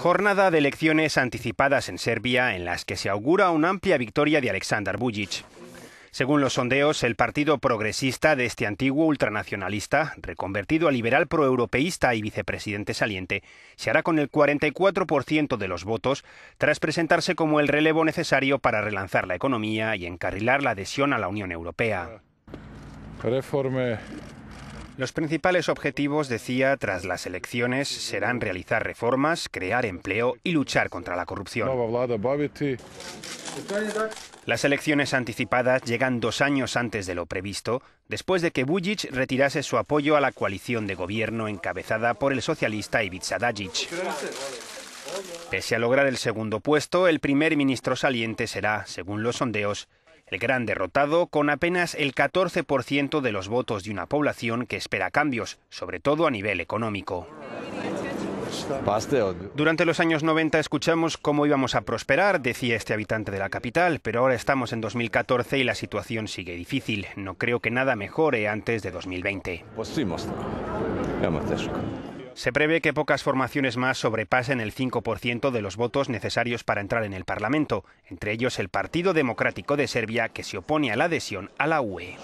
Jornada de elecciones anticipadas en Serbia en las que se augura una amplia victoria de Aleksandar Vujic. Según los sondeos, el Partido Progresista de este antiguo ultranacionalista, reconvertido a liberal proeuropeísta y vicepresidente saliente, se hará con el 44% de los votos tras presentarse como el relevo necesario para relanzar la economía y encarrilar la adhesión a la Unión Europea. Reforme los principales objetivos, decía, tras las elecciones serán realizar reformas, crear empleo y luchar contra la corrupción. Las elecciones anticipadas llegan dos años antes de lo previsto, después de que Vujic retirase su apoyo a la coalición de gobierno encabezada por el socialista Ivica Dajic. Pese a lograr el segundo puesto, el primer ministro saliente será, según los sondeos, el gran derrotado, con apenas el 14% de los votos de una población que espera cambios, sobre todo a nivel económico. Durante los años 90 escuchamos cómo íbamos a prosperar, decía este habitante de la capital, pero ahora estamos en 2014 y la situación sigue difícil. No creo que nada mejore antes de 2020. Se prevé que pocas formaciones más sobrepasen el 5% de los votos necesarios para entrar en el Parlamento, entre ellos el Partido Democrático de Serbia, que se opone a la adhesión a la UE.